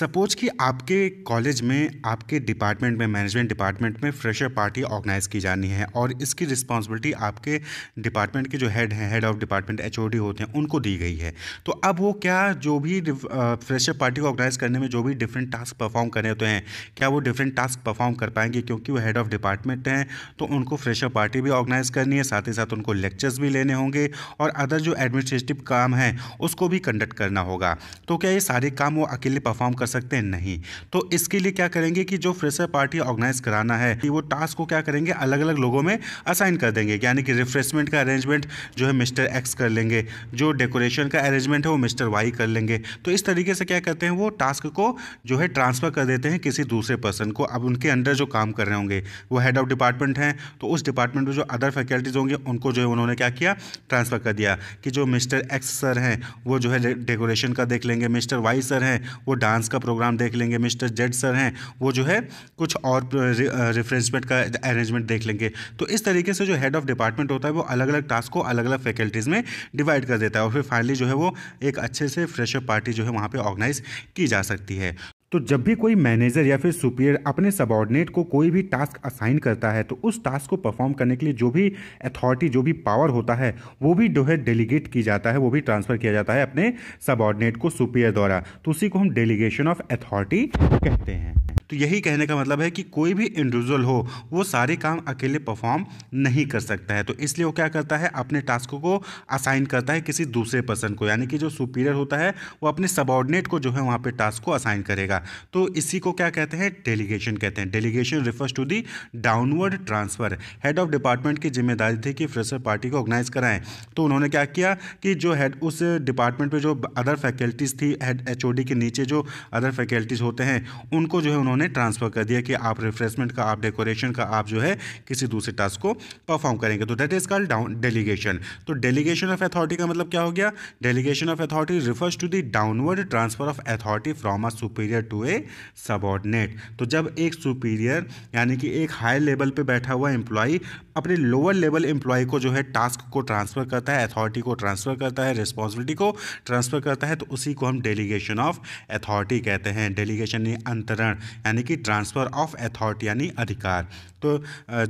Suppose कि आपके college में आपके डिपार्टमेंट में मैनेजमेंट डिपार्टमेंट में फ्रेशर पार्टी ऑर्गेनाइज की जानी है और इसकी रिस्पॉन्सिबिलिटी आपके डिपार्टमेंट के जो हेड हैं हेड ऑफ डिपार्टमेंट एच होते हैं उनको दी गई है तो अब वो क्या जो भी फ्रेशर पार्टी को ऑर्गेनाइज करने में जो भी डिफरेंट टास्क परफॉर्म करने होते हैं क्या वो डिफरेंट टास्क परफॉर्म कर पाएंगे क्योंकि वो हेड ऑफ डिपार्टमेंट हैं तो उनको फ्रेशर पार्टी भी ऑर्गेनाइज करनी है साथ ही साथ उनको लेक्चर्स भी लेने होंगे और अदर जो एडमिनिस्ट्रेटिव काम है उसको भी कंडक्ट करना होगा तो क्या ये सारे काम वो अकेले परफॉर्म कर सकते हैं नहीं तो इसके लिए क्या करेंगे कि जो फ्रेशर पार्टी ऑर्गेनाइज कराना है कि वो टास्क को क्या करेंगे अलग अलग लोगों में असाइन कर देंगे यानी कि रिफ्रेशमेंट का अरेंजमेंट जो है मिस्टर एक्स कर लेंगे जो डेकोरेशन का अरेंजमेंट है वो मिस्टर वाई कर लेंगे तो इस तरीके से क्या करते हैं वो टास्क को जो है ट्रांसफ़र कर देते हैं किसी दूसरे पर्सन को अब उनके अंडर जो काम कर रहे होंगे वो हेड ऑफ डिपार्टमेंट हैं तो उस डिपार्टमेंट में जो अदर फैकल्टीज़ होंगे उनको जो है उन्होंने क्या किया ट्रांसफ़र कर दिया कि जो मिस्टर एक्स सर हैं वो जो है डेकोरेशन का देख लेंगे मिस्टर वाई सर हैं वो डांस का प्रोग्राम देख लेंगे मिस्टर जेड सर हैं वो जो है कुछ और रिफ्रेंसमेंट का अरेंजमेंट देख लेंगे तो इस तरीके से जो हेड ऑफ डिपार्टमेंट होता है वो अलग अलग टास्क को अलग अलग फैकल्टीज़ में डिवाइड कर देता है और फिर फाइनली जो है वो एक अच्छे से फ्रेशअप पार्टी जो है वहाँ पर ऑर्गेनाइज की जा सकती है तो जब भी कोई मैनेजर या फिर सुपीरियर अपने सबॉर्डिनेट को कोई भी टास्क असाइन करता है तो उस टास्क को परफॉर्म करने के लिए जो भी अथॉरिटी जो भी पावर होता है वो भी जो है डेलीगेट की जाता है वो भी ट्रांसफ़र किया जाता है अपने सबॉर्डिनेट को सुपीरियर द्वारा तो उसी को हम डेलीगेशन ऑफ अथॉरिटी कहते हैं तो यही कहने का मतलब है कि कोई भी इंडिविजुअल हो वो सारे काम अकेले परफॉर्म नहीं कर सकता है तो इसलिए वो क्या करता है अपने टास्क को असाइन करता है किसी दूसरे पर्सन को यानी कि जो सुपीरियर होता है वो अपने सबॉर्डिनेट को जो है वहाँ पे टास्क को असाइन करेगा है तो इसी को क्या कहते हैं डेलीगेशन कहते हैं delegation refers to the downward transfer head of department की जिम्मेदारी थी कि फ्रेशर पार्टी को ऑर्गेनाइज कराएं तो उन्होंने क्या किया कि जो हेड उस डिपार्टमेंट पर जो अदर फैकल्टीज़ थी हेड एच के नीचे जो अदर फैकल्टीज़ होते हैं उनको जो है उन्होंने ट्रांसफ़र कर दिया कि आप रिफ्रेशमेंट का आप डेकोरेशन का आप जो है किसी दूसरे टास्क को परफॉर्म करेंगे तो that is called down delegation तो डेलीगेशन ऑफ अथॉरिटी का मतलब क्या हो गया delegation of authority refers to the downward transfer of authority from a superior to a subordinate तो जब एक सुपीरियर यानी कि एक हाई लेवल पे बैठा हुआ एम्प्लॉई अपने लोअर लेवल एम्प्लॉय को जो है टास्क को ट्रांसफ़र करता है अथॉरिटी को ट्रांसफ़र करता है रिस्पॉन्सिबिलिटी को ट्रांसफ़र करता है तो उसी को हम डेलीगेशन ऑफ अथॉरिटी कहते हैं डेलीगेशन यानी अंतरण यानी कि ट्रांसफ़र ऑफ अथॉरिटी यानी अधिकार तो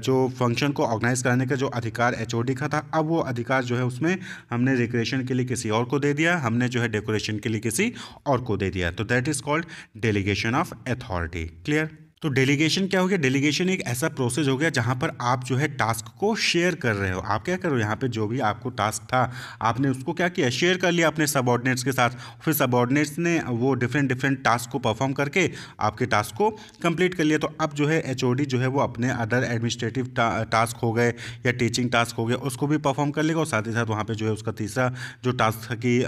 जो फंक्शन को ऑर्गेनाइज करने का जो अधिकार एच का था अब वो अधिकार जो है उसमें हमने रिक्रिएशन के लिए किसी और को दे दिया हमने जो है डेकोरेशन के लिए किसी और को दे दिया तो that is called delegation of authority clear तो डेलीगेशन क्या हो गया डेलीगेशन एक ऐसा प्रोसेस हो गया जहाँ पर आप जो है टास्क को शेयर कर रहे हो आप क्या करो यहाँ पे जो भी आपको टास्क था आपने उसको क्या किया शेयर कर लिया अपने सबॉर्डिनेट्स के साथ फिर सबॉर्डिनेट्स ने वो डिफरेंट डिफरेंट टास्क को परफॉर्म करके आपके टास्क को कंप्लीट कर लिया तो अब जो है एच जो है वो अपने अदर एडमिनिस्ट्रेटिव टास्क हो गए या टीचिंग टास्क हो गया उसको भी परफॉर्म कर लेगा और साथ ही साथ वहाँ पर जो है उसका तीसरा जो टास्क था कि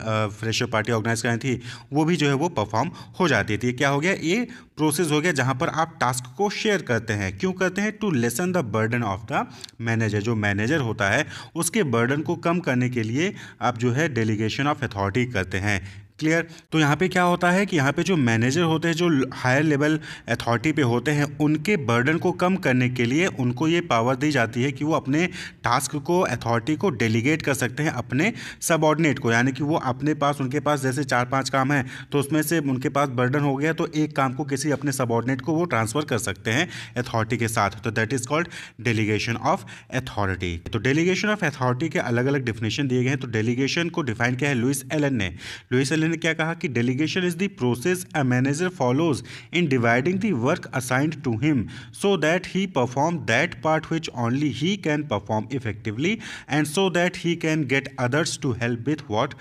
फ्रेशर पार्टी ऑर्गेनाइज करें थी वो भी जो है वो परफॉर्म हो जाती थी क्या हो गया ये प्रोसेस हो गया जहाँ पर आप टास्क को शेयर करते हैं क्यों करते हैं to lessen the burden of the manager जो मैनेजर होता है उसके बर्डन को कम करने के लिए आप जो है डेलीगेशन ऑफ अथॉरिटी करते हैं क्लियर तो यहाँ पे क्या होता है कि यहाँ पे जो मैनेजर होते हैं जो हायर लेवल अथॉरिटी पे होते हैं उनके बर्डन को कम करने के लिए उनको ये पावर दी जाती है कि वो अपने टास्क को अथॉरिटी को डेलीगेट कर सकते हैं अपने सबॉर्डिनेट को यानी कि वो अपने पास उनके पास जैसे चार पांच काम हैं तो उसमें से उनके पास बर्डन हो गया तो एक काम को किसी अपने सबऑर्डिनेट को वो ट्रांसफ़र कर सकते हैं अथॉरिटी के साथ तो that is called delegation of authority तो डेलीगेशन ऑफ अथॉरिटी के अलग अलग डिफिनेशन दिए गए हैं तो डेलीगेशन को डिफाइन किया है लुइस एलन ने लुइस एलन ने क्या कहा कि delegation is the process a manager follows in dividing the work assigned to him so that he perform that part which only he can perform effectively and so that he can get others to help with what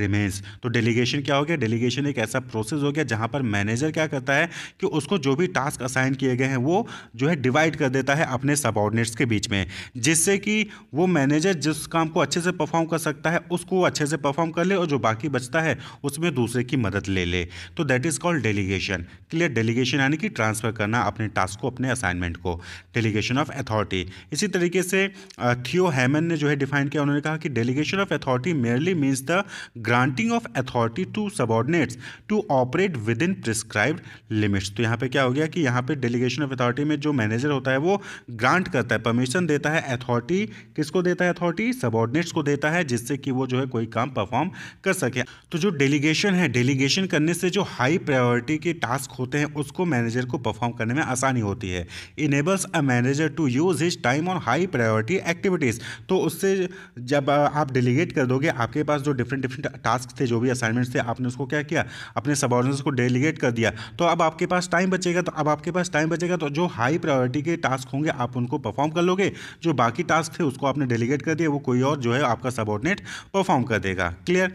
remains तो delegation क्या हो गया delegation एक ऐसा process हो गया जहाँ पर मैनेजर क्या करता है कि उसको जो भी टास्क असाइन किए गए हैं वो जो है डिवाइड कर देता है अपने सबॉर्डिनेट्स के बीच में जिससे कि वो मैनेजर जिस काम को अच्छे से परफॉर्म कर सकता है उसको अच्छे से परफॉर्म कर ले और जो बाकी बचता है उस उसमें दूसरे की मदद ले ले तो that is called delegation clear delegation यानी कि ट्रांसफ़र करना अपने टास्क को अपने असाइनमेंट को डेलीगेशन ऑफ अथॉरिटी इसी तरीके से थियो हैमन ने जो है डिफाइन किया उन्होंने कहा कि delegation of authority merely means the granting of authority to subordinates to operate within prescribe limits तो यहाँ पे क्या हो गया कि यहाँ पे डेलीगेशन ऑफ अथॉरिटी में जो मैनेजर होता है वो ग्रांट करता है परमिशन देता है अथॉरिटी किसको देता है अथॉरिटी सबॉर्डिनेट्स को देता है जिससे कि वो जो है कोई काम परफॉर्म कर सके तो जो डेली डेलीगेशन है डेलीगेशन करने से जो हाई प्रायोरिटी के टास्क होते हैं उसको मैनेजर को परफॉर्म करने में आसानी होती है enables a manager to use his time on high priority activities तो उससे जब आप डेलीगेट कर दोगे आपके पास जो डिफरेंट डिफरेंट टास्क थे जो भी असाइनमेंट्स थे आपने उसको क्या किया अपने सबॉर्डिनेट्स को डेलीगेट कर दिया तो अब आपके पास टाइम बचेगा तो अब आपके पास टाइम बचेगा तो जो हाई प्रायोरिटी के टास्क होंगे आप उनको परफॉर्म कर लोगे जो बाकी टास्क थे उसको आपने डेलीगेट कर दिया वो कोई और जो है आपका सबॉर्डिनेट परफॉर्म कर देगा clear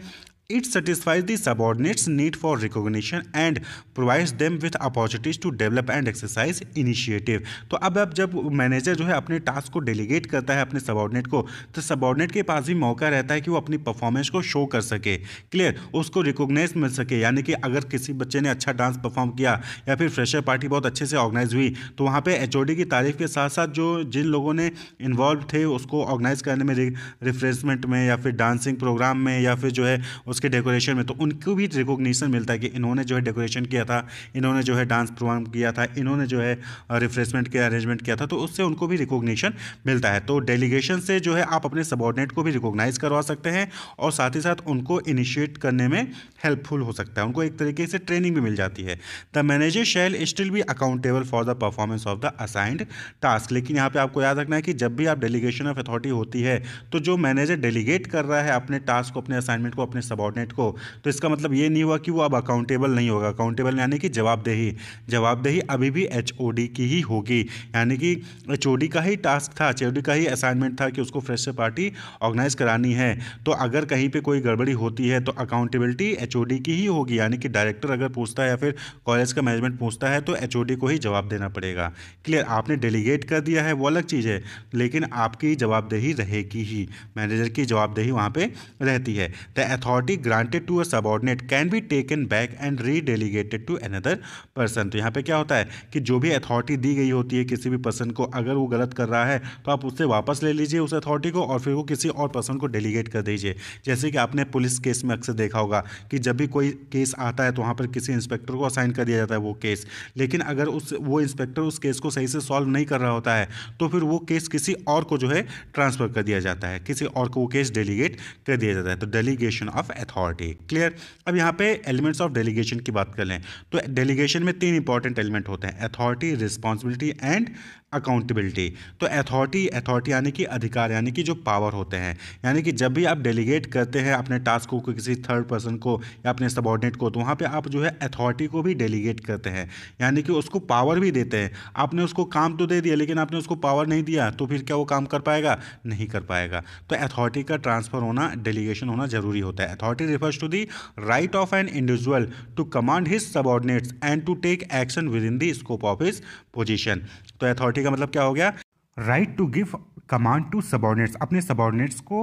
It satisfies the subordinates' need for recognition and provides them with opportunities to develop and exercise initiative. तो अब अब जब मैनेजर जो है अपने टास्क को डेलीगेट करता है अपने सबॉर्डिनेट को तो सबॉर्डिनेट के पास भी मौका रहता है कि वो अपनी परफॉर्मेंस को शो कर सके क्लियर उसको रिकोगनाइज मिल सके यानी कि अगर किसी बच्चे ने अच्छा डांस परफॉर्म किया या फिर फ्रेशर पार्टी बहुत अच्छे से ऑर्गेनाइज हुई तो वहाँ पर एच की तारीफ के साथ साथ जो जिन लोगों ने इन्वॉल्व थे उसको ऑर्गेनाइज करने में रिफ्रेशमेंट में या फिर डांसिंग प्रोग्राम में या फिर जो है उसके डेकोरेशन में तो उनको भी रिकोगनीसन मिलता है कि इन्होंने जो है डेकोरेशन किया था इन्होंने जो है डांस प्रोग्राम किया था इन्होंने जो है रिफ्रेशमेंट के अरेंजमेंट किया था तो उससे उनको भी रिकोगनीशन मिलता है तो डेलीगेशन से जो है आप अपने सबॉर्डिनेट को भी रिकोगनाइज करवा सकते हैं और साथ ही साथ उनको इनिशिएट करने में हेल्पफुल हो सकता है उनको एक तरीके से ट्रेनिंग भी मिल जाती है द मैनेजर शैल स्टिल भी accountable for the performance of the assigned task लेकिन यहाँ पे आपको याद रखना है कि जब भी आप डेलीगेशन ऑफ अथॉरिटी होती है तो जो मैनेजर डेलीगेट कर रहा है अपने टास्क को अपने असाइनमेंट को अपने सबॉर्डिनेट सबॉर्डिनेट को तो इसका मतलब ये नहीं हुआ कि वो अब अकाउंटेबल नहीं होगा अकाउंटेबल यानी कि जवाबदेही जवाबदेही अभी भी एच की ही होगी यानी कि एच का ही टास्क था एच का ही असाइनमेंट था कि उसको फ्रेश पार्टी ऑर्गेनाइज करानी है तो अगर कहीं पर कोई गड़बड़ी होती है तो अकाउंटेबिलिटी एच की ही होगी यानी कि डायरेक्टर अगर पूछता है या फिर कॉलेज का मैनेजमेंट पूछता है तो एच को ही जवाब देना पड़ेगा क्लियर आपने डेलीगेट कर दिया है वो अलग चीज़ है लेकिन आपकी जवाबदेही रहेगी ही मैनेजर की जवाबदेही वहाँ पर रहती है the authority authority granted to a subordinate can be taken back and redelegated to another person तो यहाँ पे क्या होता है कि जो भी अथॉरिटी दी गई होती है किसी भी पर्सन को अगर वो गलत कर रहा है तो आप उससे वापस ले लीजिए उस अथॉरिटी को और फिर वो किसी और पर्सन को डेलीगेट कर दीजिए जैसे कि आपने पुलिस केस में अक्सर देखा होगा कि जब भी कोई केस आता है तो वहाँ पर किसी इंस्पेक्टर को असाइन कर दिया जाता है वो केस लेकिन अगर उस वो इंस्पेक्टर उस केस को सही से सॉल्व नहीं कर रहा होता है तो फिर वो केस किसी और को जो है ट्रांसफ़र कर दिया जाता है किसी और को वो केस डेलीगेट कर दिया जाता है तो डेलीगेशन ऑफ अथॉरिटी क्लियर अब यहाँ पे एलिमेंट्स ऑफ डेलीगेशन की बात कर लें तो डेलीगेशन में तीन इंपॉर्टेंट एलिमेंट होते हैं अथॉरिटी रिस्पॉन्सिबिलिटी एंड अकाउंटेबिलिटी तो अथॉरिटी अथॉरिटी यानी कि अधिकार यानी कि जो पावर होते हैं यानी कि जब भी आप डेलीगेट करते हैं अपने टास्क को किसी थर्ड पर्सन को या अपने सबॉर्डिनेट को तो वहाँ पे आप जो है अथॉरिटी को भी डेलीगेट करते हैं यानी कि उसको पावर भी देते हैं आपने उसको काम तो दे दिया लेकिन आपने उसको पावर नहीं दिया तो फिर क्या वो काम कर पाएगा नहीं कर पाएगा तो अथॉरिटी का ट्रांसफ़र होना डेलीगेशन होना ज़रूरी होता है authority refers to the right of an individual to command his subordinates and to take action within the scope of his position तो अथॉरिटी का मतलब क्या हो गया right to give command to subordinates अपने सबॉर्डिनेट्स को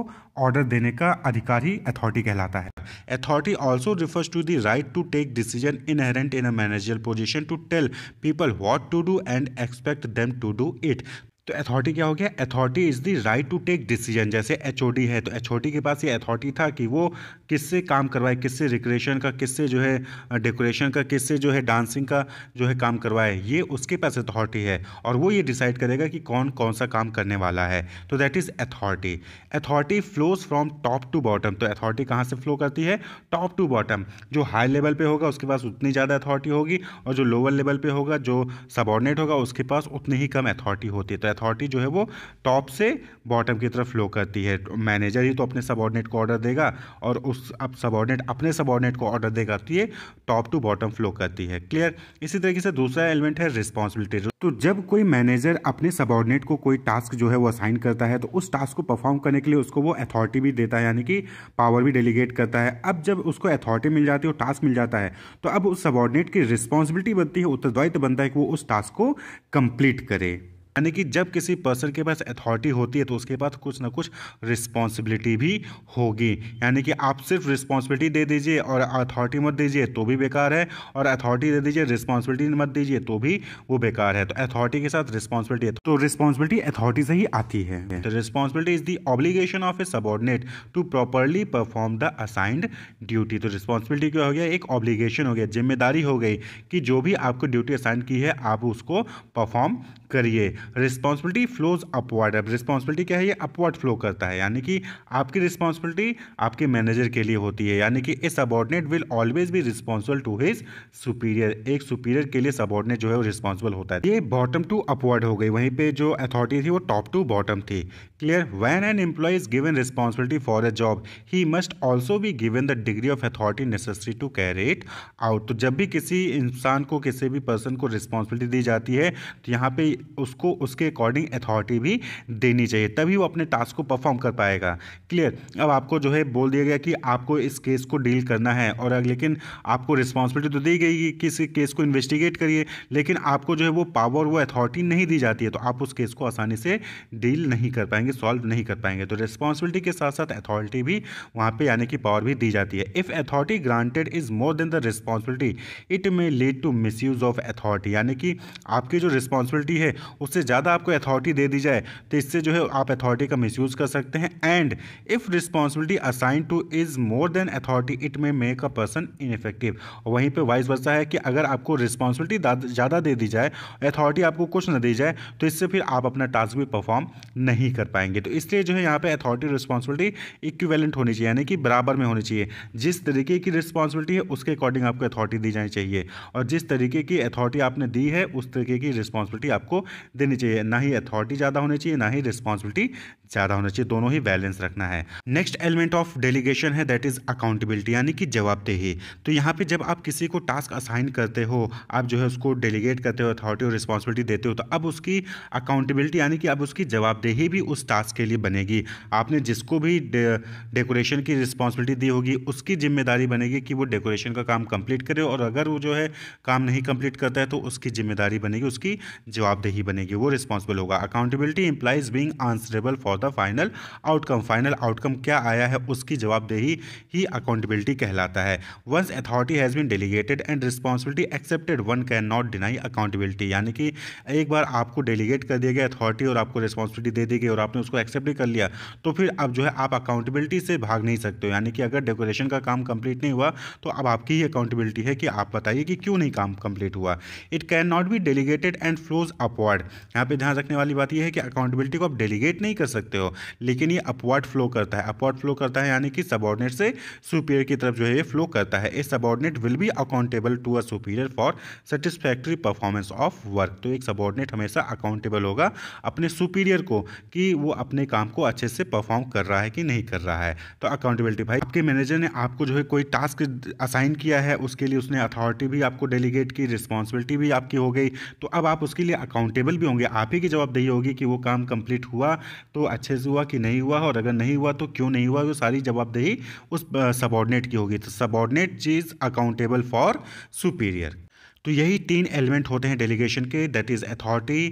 order देने का अधिकार ही अथॉरिटी कहलाता है authority also refers to the right to take decision inherent in a manager position to tell people what to do and expect them to do it तो authority क्या हो गया authority is the right to take decision जैसे H है तो H के पास ये authority था कि वो किससे काम करवाए किससे रिक्रिएशन का किससे जो है डेकोरेशन का किससे जो है डांसिंग का जो है काम करवाए ये उसके पास अथॉरिटी है और वो ये डिसाइड करेगा कि कौन कौन सा काम करने वाला है तो that is authority authority flows from top to bottom तो अथॉरिटी कहाँ से फ्लो करती है टॉप टू बॉटम जो हाई लेवल पर होगा उसके पास उतनी ज़्यादा अथॉरिटी होगी और जो लोअर लेवल पर होगा जो सबॉर्डिनेट होगा उसके पास उतनी ही कम अथॉरिटी होती है तो अथॉरिटी जो है वो टॉप से बॉटम की तरफ फ्लो करती है मैनेजर ही तो अपने सबॉर्डिनेट को ऑर्डर देगा और उस अब सबॉर्डिनेट अपने सबॉर्डिनेट को ऑर्डर देगा तो ये टॉप टू बॉटम फ्लो करती है क्लियर इसी तरीके से दूसरा एलिमेंट है रिस्पॉन्सिबिलिटी तो जब कोई मैनेजर अपने सबॉर्डिनेट को कोई टास्क जो है वो असाइन करता है तो उस टास्क को परफॉर्म करने के लिए उसको वो अथॉरिटी भी देता है यानी कि पावर भी डेलीगेट करता है अब जब उसको अथॉरिटी मिल जाती है और टास्क मिल जाता है तो अब उस सबॉर्डिनेट की रिस्पॉन्सिबिलिटी बनती है उत्तरदायित्व बनता है कि वो उस टास्क को कंप्लीट करे यानी कि जब किसी पर्सन के पास अथॉरिटी होती है तो उसके पास कुछ ना कुछ रिस्पॉन्सिबिलिटी भी होगी यानी कि आप सिर्फ रिस्पॉन्सिबिलिटी दे दीजिए और अथॉरिटी मत दीजिए तो भी बेकार है और अथॉरिटी दे दीजिए रिस्पॉन्सिबिलिटी मत दीजिए तो भी वो बेकार है तो अथॉरिटी के साथ रिस्पॉन्सिबिलिटी है तो रिस्पॉन्सिबिलिटी अथॉरिटी से ही आती है तो responsibility is the obligation of a subordinate to properly perform the assigned duty तो रिस्पॉन्सिबिलिटी क्या हो गया एक ऑब्लीगेशन हो गया जिम्मेदारी हो गई कि जो भी आपको ड्यूटी असाइन की है आप उसको परफॉर्म करिए रिस्पॉन्सिबिलिटी फ्लोज अपवर्ड अब रिस्पॉन्सिबिलिटी क्या है ये अपवर्ड फ्लो करता है यानी कि आपकी रिस्पॉन्सिबिलिटी आपके मैनेजर के लिए होती है यानी कि a subordinate will always be responsible to his superior एक सुपीरियर के लिए सबॉर्डिनेट जो है वो रिस्पॉन्सिबल होता है ये बॉटम टू अपवर्ड हो गई वहीं पर जो अथॉरिटी थी वो टॉप टू बॉटम थी clear when an employee is given responsibility for a job he must also be given the degree of authority necessary to carry it out तो जब भी किसी इंसान को किसी भी पर्सन को रिस्पॉन्सिबिलिटी दी जाती है तो यहाँ पे उसको उसके अकॉर्डिंग अथॉरिटी भी देनी चाहिए तभी वो अपने टास्क को परफॉर्म कर पाएगा क्लियर अब आपको जो है बोल दिया गया कि आपको इस केस को डील करना है और लेकिन आपको रिस्पॉन्सिबिलिटी तो दी गई कि इस केस को इन्वेस्टिगेट करिए लेकिन आपको जो है वो पावर वो अथॉरिटी नहीं दी जाती है तो आप उस केस को आसानी से डील नहीं कर पाएंगे सॉल्व नहीं कर पाएंगे तो रिस्पॉन्सिबिलिटी के साथ साथ अथॉरिटी भी वहाँ पर यानी कि पावर भी दी जाती है if authority granted is more than the responsibility it may lead to miss of authority यानी कि आपकी जो रिस्पॉन्सिबिलिटी है उससे ज़्यादा आपको अथॉरिटी दे दी जाए तो इससे जो है आप अथॉरिटी का मिसयूज़ कर सकते हैं and if responsibility assign to is more than authority it may make a person ineffective वहीं पर वाइस वर्सा है कि अगर आपको रिस्पॉन्सिबिलिटी ज़्यादा दे दी जाए अथॉरिटी आपको कुछ ना दी जाए तो इससे फिर आप अपना टास्क भी परफॉर्म नहीं कर पाएंगे तो इसलिए जो है यहाँ पे अथॉरिटी रिस्पॉन्सिबिलिटी इक्विवेलेंट होनी चाहिए यानी कि बराबर में होनी चाहिए जिस तरीके की रिस्पॉन्सिबिलिटी है उसके अकॉर्डिंग आपको अथॉरिटी दी जानी चाहिए और जिस तरीके की अथॉरिटी आपने दी है उस तरीके की रिस्पॉन्सिबिलिटी आपको देनी चाहिए ना ही अथॉरिटी ज़्यादा होनी चाहिए ना ही रिस्पॉन्सिबिलिटी ज़्यादा होना चाहिए दोनों ही बैलेंस रखना है नेक्स्ट एलिमेंट ऑफ डेलीगेशन है दैट इज़ अकाउंटेबिलिटी यानी कि जवाबदेही तो यहाँ पे जब आप किसी को टास्क असाइन करते हो आप जो है उसको डेलीगेट करते हो अथॉरिटी और रिस्पॉन्सिबिलिटी देते हो तो अब उसकी अकाउंटेबिलिटी यानी कि अब उसकी जवाबदेही भी उस टास्क के लिए बनेगी आपने जिसको भी डेकोरेशन दे, की रिस्पॉन्सिबिलिटी दी होगी उसकी जिम्मेदारी बनेगी कि वो डेकोरेशन का काम कंप्लीट करे और अगर वो जो है काम नहीं कंप्लीट करता है तो उसकी जिम्मेदारी बनेगी उसकी जवाब जवाबदेही बनेगी वो रिस्पॉन्सिबल होगा accountability implies being answerable for the final outcome final outcome क्या आया है उसकी जवाबदेही ही अकाउंटेबिलिटी कहलाता है once authority has been delegated and responsibility accepted one can not deny accountability यानी कि एक बार आपको डेलीगेट कर दिया गया अथॉरिटी और आपको रिस्पॉन्सिबिलिटी दे दी गई और आपने उसको एक्सेप्ट ही कर लिया तो फिर अब जो है आप अकाउंटेबिलिटी से भाग नहीं सकते हो यानी कि अगर डेकोरेशन का काम कंप्लीट नहीं हुआ तो अब आपकी ही अकाउंटेबिलिटी है कि आप बताइए कि क्यों नहीं काम कंप्लीट हुआ it can not be delegated and flows up upward यहाँ पे ध्यान रखने वाली बात यह है कि अकाउंटेबिलिटी को आप डेलीगेट नहीं कर सकते हो लेकिन ये अपवर्ड फ्लो करता है अपवर्ड फ्लो करता है यानी कि सबॉर्डिनेट से सुपीरियर की तरफ जो है ये फ्लो करता है a subordinate will be accountable to a superior for satisfactory performance of work तो एक सबॉर्डिनेट हमेशा अकाउंटेबल होगा अपने सुपीरियर को कि वो अपने काम को अच्छे से परफॉर्म कर रहा है कि नहीं कर रहा है तो अकाउंटेबिलिटी भाई आपके मैनेजर ने आपको जो है कोई टास्क असाइन किया है उसके लिए उसने अथॉरिटी भी आपको डेलीगेट की रिस्पॉन्सिबिलिटी भी आपकी हो गई तो अब आप उसके लिए अकाउंट अकाउंटेबल भी होंगे आप ही की जवाबदेही होगी कि वो काम कंप्लीट हुआ तो अच्छे से हुआ कि नहीं हुआ और अगर नहीं हुआ तो क्यों नहीं हुआ वो सारी जवाबदेही उस सबॉर्डिनेट की होगी तो subordinate is accountable for superior तो यही तीन एलिमेंट होते हैं डेलीगेशन के that is authority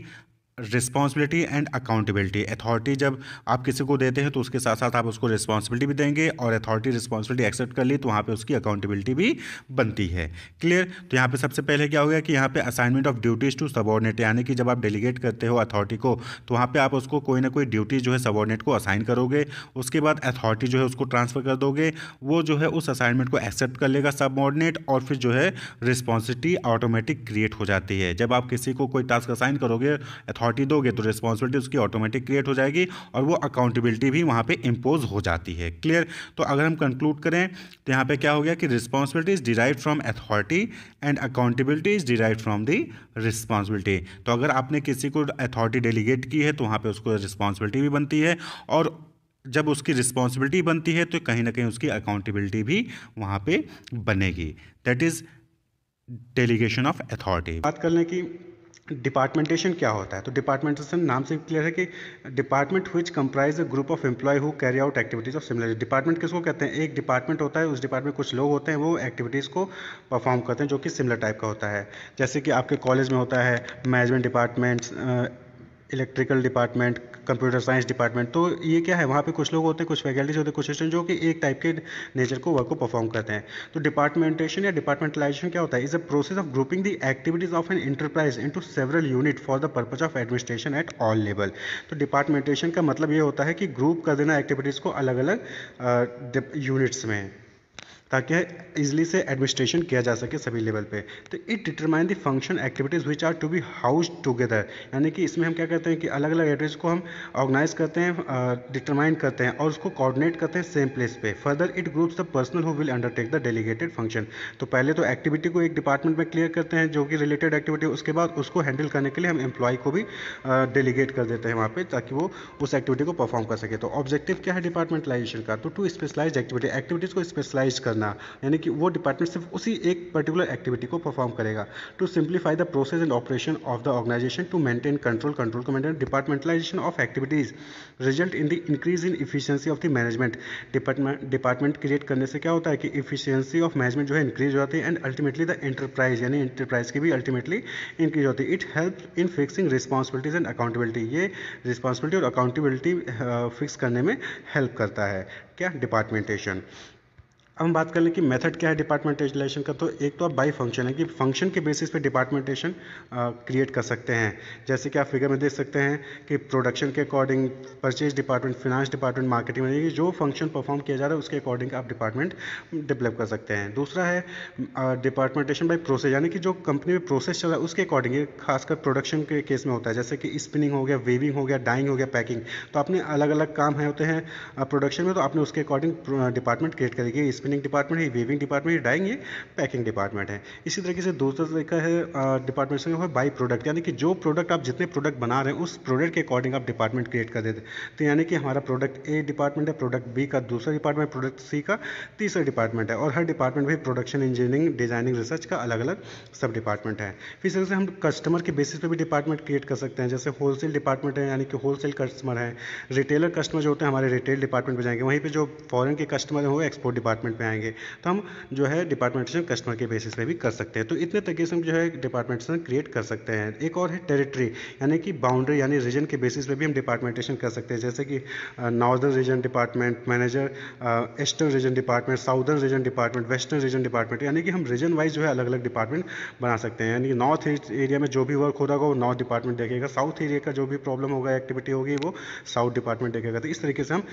responsibility and accountability authority जब आप किसी को देते हैं तो उसके साथ साथ आप उसको रिस्पॉन्सिबिलिटी भी देंगे और अथॉरिटी रिस्पॉन्सिबिलिटी एक्सेप्ट कर ली तो वहाँ पे उसकी अकाउंटेबिलिटी भी बनती है क्लियर तो यहाँ पे सबसे पहले क्या हो गया कि यहाँ पे assignment of duties to subordinate यानी कि जब आप डेलीगेट करते हो अथॉरिटी को तो वहाँ पर आप उसको कोई ना कोई ड्यूटी जो है सबॉर्डिनेट को असाइन करोगे उसके बाद अथॉरिटी जो है उसको ट्रांसफ़र कर दोगे वो जो है उस असाइनमेंट को एक्सेप्ट कर लेगा सबॉर्डिनेट और फिर जो है रिस्पॉन्सिबिलिटी ऑटोमेटिक क्रिएट हो जाती है जब आप किसी को कोई टास्क असाइन करोगे अथॉरिटी अथॉरिटी दोगे तो रिस्पॉन्सिबिलिटी उसकी ऑटोमेटिक क्रिएट हो जाएगी और वो अकाउंटेबिलिटी भी वहाँ पे इम्पोज हो जाती है क्लियर तो अगर हम कंक्लूड करें तो यहाँ पे क्या हो गया कि responsibility is derive from authority and accountability is derive from the responsibility तो अगर आपने किसी को अथॉरिटी डेलीगेट की है तो वहाँ पर उसको रिस्पॉन्सिबिलिटी भी बनती है और जब उसकी रिस्पॉन्सिबिलिटी बनती है तो कहीं ना कहीं उसकी अकाउंटेबिलिटी भी वहाँ पर बनेगी that is delegation of authority बात कर लें कि डिपार्टमेंटेशन क्या होता है तो डिपार्टमेंटेशन नाम से क्लियर है कि department which comprise a group of employee who carry out activities of similar department किसको कहते हैं एक डिपार्टमेंट होता है उस डिपार्टमेंट कुछ लोग होते हैं वो एक्टिविटीज़ को परफॉर्म करते हैं जो कि सिमिलर टाइप का होता है जैसे कि आपके कॉलेज में होता है management departments electrical department computer science department तो ये क्या है वहाँ पे कुछ लोग होते हैं कुछ फैकल्टीज होते हैं कुछ स्टूडेंट जो कि एक टाइप के नेचर को वर्क को परफॉर्म करते हैं तो डिपार्टमेंटेशन या डिपार्टमेंटलाइजेशन क्या होता है is a process of grouping the activities of an enterprise to several unit for the purpose of administration at all level तो डिपार्टमेंटेशन का मतलब ये होता है कि ग्रुप कर देना एक्टिविटीज़ को अलग अलग यूनिट्स में ताकि इजिली से एडमिनिस्ट्रेशन किया जा सके सभी लेवल पे तो it determine the function activities which are to be house together यानी कि इसमें हम क्या करते हैं कि अलग अलग एड्रेस को हम ऑर्गेनाइज करते हैं डिटरमाइन uh, करते हैं और उसको कोऑर्डिनेट करते हैं सेम प्लेस पे further it groups the personnel who will undertake the delegated function तो पहले तो एक्टिविटी को एक डिपार्टमेंट में क्लियर करते हैं जो कि रिलेटेड एक्टिविटी उसके बाद उसको हैंडल करने के लिए हम एम्प्लॉय को भी डेलीगेट uh, कर देते हैं वहाँ पर ताकि वो उस एक्टिविटी को परफॉर्म कर सके तो ऑब्जेक्टिव क्या है डिपार्टमेंटलाइजेशन का तो टू स्पेशलाइज एक्टिविटी एक्टिविटीज़ को स्पेशलाइज करना करना यानी कि वो डिपार्टमेंट सिर्फ उसी एक पर्टिकुलर एक्टिविटी को परफॉर्म करेगा to simplify the process and operation of the organisation to maintain control control को maintain departmentalisation of activities result in the increase in efficiency of the management department department create करने से क्या होता है कि efficiency of management जो है increase हो जाती है एंड अल्टीमेटली द एंटरप्राइज यानी एंटरप्राइज की भी अल्टीमेटली इंक्रीज होती है it help in fixing responsibilities and accountability ये रिस्पॉन्सिबिलिटी और अकाउंटेबिलिटी फिक्स uh, करने में हेल्प करता है क्या डिपार्टमेंटेशन अब हम बात कर लें कि मेथड क्या है डिपार्टमेंटेशन का तो एक तो आप बाई फंक्शन है कि फंक्शन के बेसिस पे डिपार्टमेंटेशन क्रिएट कर सकते हैं जैसे कि आप फिगर में देख सकते हैं कि प्रोडक्शन के according purchase department finance department marketing में जो फंक्शन परफॉर्म किया जा रहा है उसके अकॉर्डिंग आप डिपार्टमेंट डेवलप कर सकते हैं दूसरा है डिपार्टमेंटेशन बाई प्रोसेस यानी कि जो कंपनी में प्रोसेस चल रहा है उसके अकॉर्डिंग खासकर प्रोडक्शन के केस में होता है जैसे कि स्पिनिंग हो गया वेविंग हो गया डाइंग हो गया पैकिंग तो अपने अलग अलग काम है होते हैं प्रोडक्शन में तो आपने उसके अकॉर्डिंग डिपार्टमेंट क्रिएट करेगी स्पिनिंग डिपार्टमेंट है वेविंग डिपार्टमेंट है डाइंग ये पैकिंग डिपार्टमेंट है इसी तरीके से दूसरा तरीका है डिपार्टमेंट से बाई प्रोडक्ट यानी कि जो प्रोडक्ट आप जितने प्रोडक्ट बना रहे हैं उस प्रोडक्ट के अकॉर्डिंग आप डिपार्टमेंट क्रिएट कर देते तो यानी कि हमारा प्रोडक्ट ए डिपार्टमेंट है प्रोडक्ट बी का दूसरा डिपार्टमेंट प्रोडक्ट सी का तीसरा डिपार्टमेंट है और हर डिपार्टमेंट भी प्रोडक्शन इंजीनियरिंग डिजाइनिंग रिसर्च का अलग अलग सब डिपार्टमेंट है फिर से हम कस्टमर के बेसिस पर भी डिपार्टमेंट क्रिएट कर सकते हैं जैसे होलसेल डिपार्टमेंट है यानी कि होलसेल कस्टमर है रिटेलर कस्टमर जो होते हैं हमारे रिटेल डिपार्टमेंट में जाएंगे वहीं पर जो फॉरन के कस्टमर हैं वो एक्सपोर्ट डिपार्टमेंट पे आएंगे तो हम जो है डिपार्टमेंटेशन कस्टमर के बेसिस पे भी कर सकते हैं तो इतने तरीके से हम जो है डिपार्टमेंटेशन क्रिएट कर सकते हैं एक और है टेरिटरी यानी कि बाउंड्री यानी रीजन के बेसिस पे भी हम डिपार्टमेंटेशन कर सकते हैं जैसे कि northern region department manager eastern region department southern region department western region department यानी कि हम रीजन वाइज जो है अलग अलग डिपार्टमेंट बना सकते हैं यानी कि नॉर्थ ईस्ट एरिया में जो भी वर्क हो रहा होगा वो नॉर्थ डिपार्टमेंट देखेगा साउथ एरिया का जो भी प्रॉब्लम होगा एक्टिविटी होगी वो साउथ डिपार्टमेंट देखेगा तो इस तरीके से हम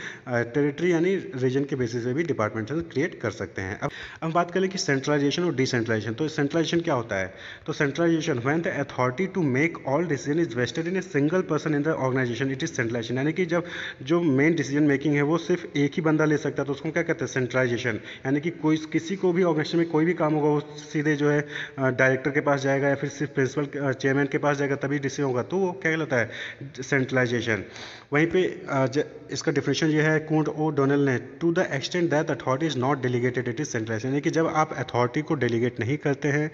टेरिटरी यानी रीजन के बेसिस पे भी डिपार्टमेंट क्रिएट क्रिएट कर सकते हैं अब हम बात करें कि सेंट्रलाइजेशन और डिसेंट्रलाइजेशन तो सेंट्रलाइजेशन क्या होता है तो centralisation when the authority to make all decision is vested in a single person in the organisation it is centralisation यानी कि जब जो मेन डिसीजन मेकिंग है वो सिर्फ एक ही बंदा ले सकता है तो उसको क्या कहते हैं सेंट्रलाइजेशन यानी कि कोई किसी को भी ऑर्गेनाइजेशन में कोई भी काम होगा वो सीधे जो है डायरेक्टर के पास जाएगा या फिर सिर्फ प्रिंसिपल चेयरमैन के पास जाएगा तभी डिसीजन होगा तो वो क्या कहलाता है सेंट्रलाइजेशन वहीं पे इसका डिफिनेशन ये है कूट ओ डोनल ने to the extent that authority is not not delegated it is centralisation यानी कि जब आप अथॉरिटी को डेलीगेट नहीं करते हैं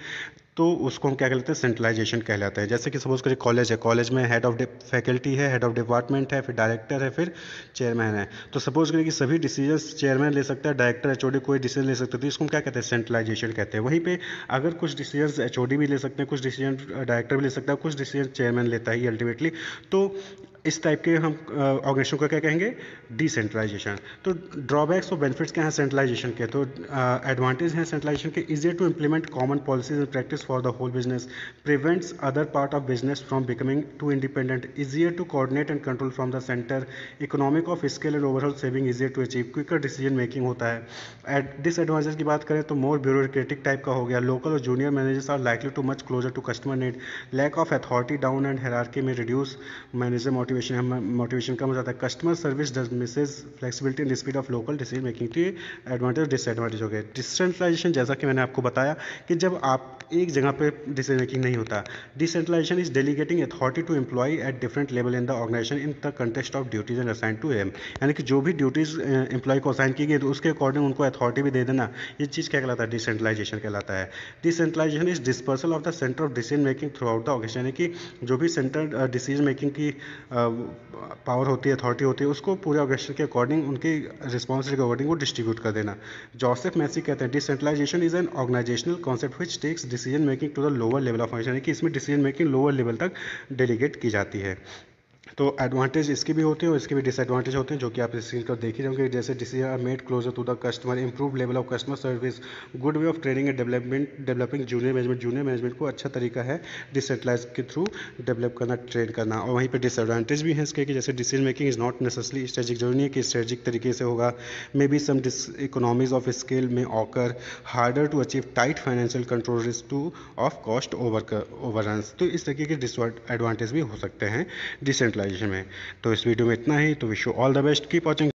तो उसको हम क्या कहते हैं सेंट्रलाइजेशन कहलाते हैं जैसे कि सपोज करिए कॉलेज है कॉलेज में हेड ऑफ फैकल्टी है हेड ऑफ डिपार्टमेंट है फिर डायरेक्टर है फिर चेयरमैन है तो सपोज करिए कि सभी डिसीजन चेयरमैन ले सकता है डायरेक्टर एच कोई डिसीजन ले सकते थे तो इसको हम क्या कहते हैं सेंट्रलाइजेशन कहते हैं वहीं पर अगर कुछ डिसीजन एच भी ले सकते हैं कुछ डिसीजन डायरेक्टर भी ले सकता है कुछ डिसीजन चेयरमैन लेता है अल्टीमेटली तो इस टाइप के हम ऑर्गेनाइजेशन को क्या कहेंगे डिसेंट्रलाइजेशन तो ड्रॉबैक्स और बेनिफिट्स क्या हैं सेंट्रलाइजेशन के तो एडवांटेज हैं सेंट्रलाइजेशन के easier to implement common policies and practice for the whole business prevents other part of business from becoming too independent easier to coordinate and control from the centre economic of scale and overall saving easier to achieve quicker decision making होता है disadvantage की बात करें तो मोर bureaucratic type का हो गया local और junior managers are likely to much closer to customer net lack of authority down and hierarchy में रिड्यूस मैनेजर मोटिव मोटिवेशन है मोटिवेशन कम हो जाता है customer service does misses flexibility and speed of local decision making to advantage disadvantage हो गए decentralisation जैसा कि मैंने आपको बताया कि जब आप एक जगह पे डिसीजन मेकिंग नहीं होता decentralisation is delegating authority to employ at different level in the organisation in the contest of duties and assign to them यानी कि जो भी ड्यूटीज एम्प्लॉय को असाइन की गई तो उसके अकॉर्डिंग उनको अथॉरिटी भी दे देना ये चीज़ क्या कहलाता है डिसेंट्रलाइजेशन कहलाता है decentralisation is dispersal of the centre of decision making throughout the organisation यानी कि जो भी सेंटर डिसीजन मेकिंग की आ, पावर होती है अथॉरिटी होती है उसको पूरे ऑर्गेनाइजेशन के अकॉर्डिंग उनकी रिस्पॉन्सिबिलिटी के अकॉर्डिंग वो डिस्ट्रीब्यूट कर देना जोसेफ मैसी कहते हैं decentralisation is an organisational concept which takes decision making to the lower level of function यानी कि इसमें डिसीजन मेकिंग लोअर लेवल तक डेलीगेट की जाती है तो एडवांटेज इसके भी होते हैं और इसके भी डिसएडवांटेज होते हैं जो कि आप इस चीज़ को देख ही जाएंगे जैसे decision are made closer to the customer improve level of customer service good way of training and development developing junior management junior management को अच्छा तरीका है डिसेंटलाइज के थ्रू डेवलप करना ट्रेन करना और वहीं पर डिसएडवांटेज भी हैं इसके कि जैसे decision making is not necessary strategic जरूरी नहीं है कि स्ट्रेटिक तरीके से होगा may be some economies of scale may occur harder to achieve tight financial control risk to of cost over over तो इस तरीके के एडवांटेज भी हो सकते हैं डिसेंटलाइज सिविलाइजेशन में तो इस वीडियो में इतना ही तो wish you all the best keep watching